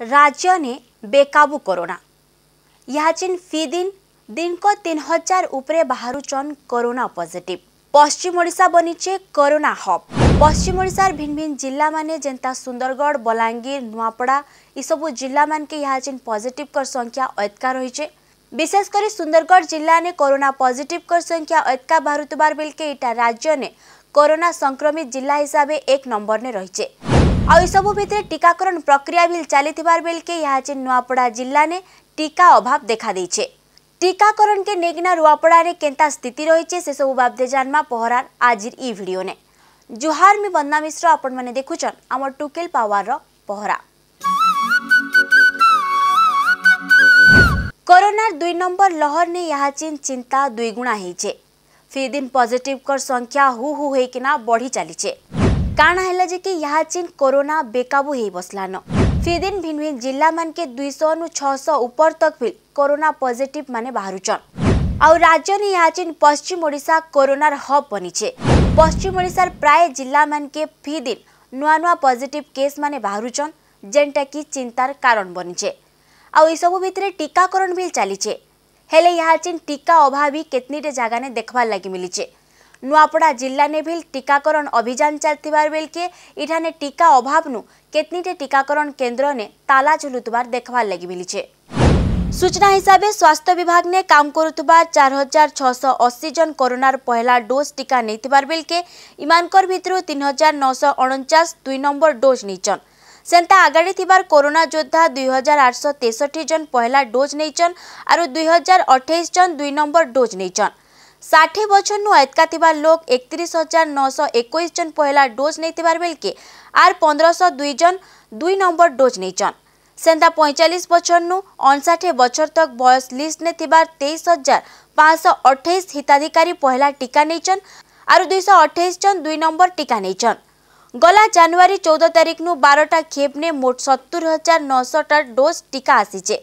राज्य ने बेकाबू बेकबु करोना फिदिन दिनको तिन हजार पश्चिम ओडिसा बनिचे ओडिसार पश्चिमओडार भिन् जिल्ला माने जे सुन्दरगड बलागिर नुवापडा मान के यहाँ पॉजिटिव कर संख्या विशेष सुंदरगढ़ विशेषकरी ने कोरोना पॉजिटिव कर संख्या अत्का बाहुल इटा राज्य नै कोरोना संक्रमित जिल्ला हिसाबले एक नम्बर नै रहिचे आसबू भितर टीकाकरण प्रक्रिया भी चली बेलके यहाँ नुआपड़ा जिला ने टीका अभाव देखा देछे टीकाकरण के नेकिना रुआपड़ा ने केंता स्थिति रही से सब बाबदे जानमा पहरार आज इ भिडियो ने ଜୁହାର ମି ବନ୍ଦନା ମିଶ୍ର ଆପଣମାନେ ଦେଖୁଛନ୍ ଆମର ଟୁକେଲ ପାୱାରର ପହରା କରୋନାର ଦୁଇ ନମ୍ବର ଲହର ନେ ଏହା ଚିନ୍ ଚିନ୍ତା ଦୁଇଗୁଣା ହେଇଛେ ଫିଦିନ ପଜିଟିଭଙ୍କର ସଂଖ୍ୟା ହୁ ହୁ ହେଇକିନା ବଢ଼ି ଚାଲିଛେ କାଣା ହେଲା ଯେ କି ଏହା ଚିନ୍ କରୋନା ବେକାବୁ ହେଇ ବସଲାନ ଫିଦିନ୍ ଭିନ୍ ଭିନ୍ ଜିଲ୍ଲାମାନକେ ଦୁଇଶହରୁ ଛଅଶହ ଉପର ତକ୍ ଭିଲ୍ କରୋନା ପଜିଟିଭ୍ ମାନେ ବାହାରୁଛନ୍ ଆଉ ରାଜ୍ୟନେ ଏହା ଚିନ୍ ପଶ୍ଚିମ ଓଡ଼ିଶା କରୋନାର ହବ୍ ବନିଛେ ପଶ୍ଚିମ ଓଡ଼ିଶାର ପ୍ରାୟ ଜିଲ୍ଲାମାନକେ ଫିଦିନ୍ ନୂଆ ନୂଆ ପଜିଟିଭ୍ କେସ୍ ମାନେ ବାହାରୁଛନ୍ ଯେନ୍ଟାକି ଚିନ୍ତାର କାରଣ ବନିଛେ ଆଉ ଏସବୁ ଭିତରେ ଟିକାକରଣ ଭିଲ୍ ଚାଲିଛେ ହେଲେ ଏହା ଚିନ୍ ଟିକା ଅଭାବୀ କେତନିଟେ ଜାଗାନେ ଦେଖ୍ବାର୍ ଲାଗି ମିଲିଛେ नुआपड़ा जिला ने भी टीकाकरण अभियान चलथिबार बेल के इठाने टीका अभाव नु केतनीटे टीकाकरण केंद्र ने ताला झुलुतबार देखबार लगी मिली छे सूचना हिसाब से स्वास्थ्य विभाग ने काम करुवा चार हजार छःश अशी जन कोरोनार पहला डोज टीका नहीं बेल के इमानकर भितर तीन हजार नौश अणचाश दुई नंबर डोज नहींचन ସେନ୍ତା ଆଗାଡ଼ି ଥିବାର କରୋନା ଯୋଦ୍ଧା ଦୁଇ ହଜାର ଆଠଶହ ତେଷଠି ଜଣ ପହିଲା ଡୋଜ୍ ନେଇଛନ୍ ଆରୁ ଦୁଇ ହଜାର ଅଠେଇଶ ଜଣ ଦୁଇ ନମ୍ବର ଡୋଜ୍ ନେଇଛନ୍ ষাঠিয়ে বছরনু এতকা থিবা লোক একত্রিশ হাজার নশ একুশ জন পহেলা ডোজ নেইতিবার বেলকে আর পনেরশ দুই জন দুই নম্বর ডোজ নেইছন সেন্তা পঁয়চাশ বছরনু অনষাঠে বছর তক বয়স লিষ্টনে থিবা তেইশ হাজার পাঁচশ অঠেইশ হিতাধিকারী পহেলা টিকা নেইছন আর দুইশ অঠেইশ জন দুই নম্বর টিকা নেইছন গলা জানুয়ারি চৌদ তারিখনু বারোটা খেপনে মোট সত্তর হাজার নশটা ডোজ টিকা আসিছে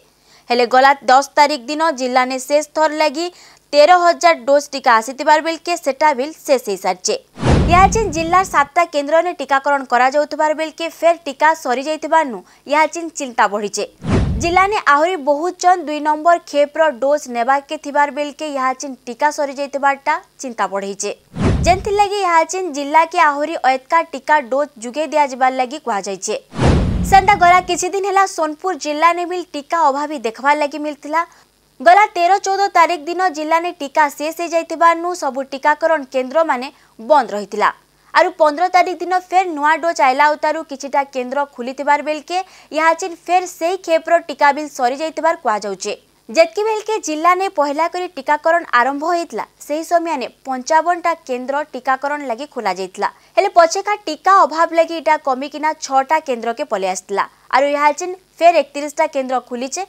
হলে গলা দশ তারিখ দিন জিল্লানে শেষ থর লাগি তের হাজার ডোজ টিকা আসিবার বেলকে সেটা বিল শেষ হয়ে সারিছে ইয়াচিন জিলার সাতটা কেন্দ্রে টিকাকরণ করা যাওয়ার বেলকে ফের টিকা সরি যাই নু ইয়াচিন চিন্তা বড়িছে ଜିଲ୍ଲାନେ ଆହୁରି ବହୁତ ଜଣ ଦୁଇ ନମ୍ବର ଖେପ୍ର ଡୋଜ୍ ନେବାକେ ଥିବାର ବେଲକେ ଏହାଚିନ୍ ଟିକା ସରିଯାଇଥିବାରଟା ଚିନ୍ତା ବଢ଼େଇଛେ ଯେନ୍ଥିର୍ଲାଗି ଏହାଚିନ୍ ଜିଲ୍ଲାକେ ଆହୁରି ଅଏତକା ଟିକା ଡୋଜ୍ ଯୋଗେଇ ଦିଆଯିବାର୍ ଲାଗି କୁହାଯାଇଛେ ସେନ୍ତା ଗଲା କିଛି ଦିନ ହେଲା ସୋନପୁର ଜିଲ୍ଲାନେ ବି ଟିକା ଅଭାବୀ ଦେଖ୍ବାର୍ ଲାଗି ମିଳିଥିଲା ગલા તેર ચૌદ તારીખ દિન જિલ્લાને ટીકા શેષ હોઈ સબુ ટીકાકરણ કેન્દ્ર મને બંધ રહી આરુ પંદર તારીખ દિન ફેર નુઆ ડોજ આયલા ઉતારુ કિછીટા કેન્દ્ર ખુલીથિવાર બેલકે યાચીન ફેર સેઈ ખેપર ટીકા બિલ સરી જઈથિવાર કુહાଯାଉଛି যেতকি বেলকে জিলানে পহলা করে টিকাকরণ আরম্ভ হয়েছিল সেই সময়ে পঞ্চাবনটা কেন্দ্র টিকাকরণ লাগি খোলা যাই হলে পছেকা টিকা অভাব লাগি এটা কমিকিনা ছটা কেন্দ্রকে পলাই আসছিল আর ইহাচিন ফের একত্রিশটা কেন্দ্র খুলিছে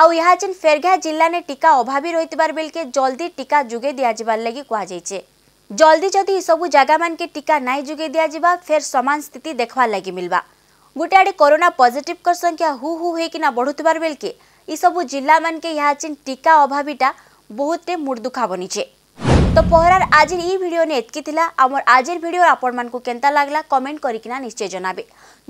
আউ ইহাজেন ফেরঘা জিল্লানে টিকা অভাবী রইতবার বেলকে জলদি টিকা যুগে দিয়া যাবার লাগি কোয়া যাইছে জলদি যদি সবু জায়গা মানকে টিকা নাই যুগে দিয়া যাবা ফের সমান স্থিতি দেখবার লাগি মিলবা গোটে আড়ে করোনা পজিটিভ কর সংখ্যা হু হু হয়ে কিনা বড়ুতবার বেলকে সবু জিল্লা মানকে ইহাজেন টিকা অভাবীটা বহুতে মুড়দুখা বনিছে তো পহরার আজির এই ভিডিও নিয়ে এতকি লা আমার আজির ভিডিও আপন মানুষ কেনতা লাগলা কমেন্ট করিকিনা নিশ্চয় জনাবে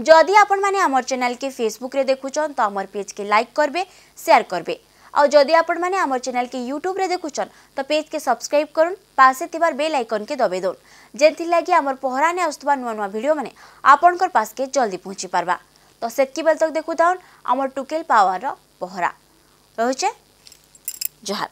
যদি আপন মানে আমার চ্যানেলকে ফেসবুকরে দেখুছন তো আমার পেজকে লাইক করবে সেয়ার করবে আর যদি আপন মানে আমার চ্যানেলকে ইউট্যুব্রে দেখুছন তো পেজকে সবসক্রাইব করুন পাশে থাকার বেল আইকনকে দবাই দৌন যেথিলাগি আমার পহরা নিয়ে আসুবা নূয়া নূয়া ভিডিও মানে আপনকর পাশকে জলদি পৌঁছি পারবা তো সেতকি বেল তক দেখু থাউন আমার টুকেল পাওয়ার পহরা রয়েছে জহার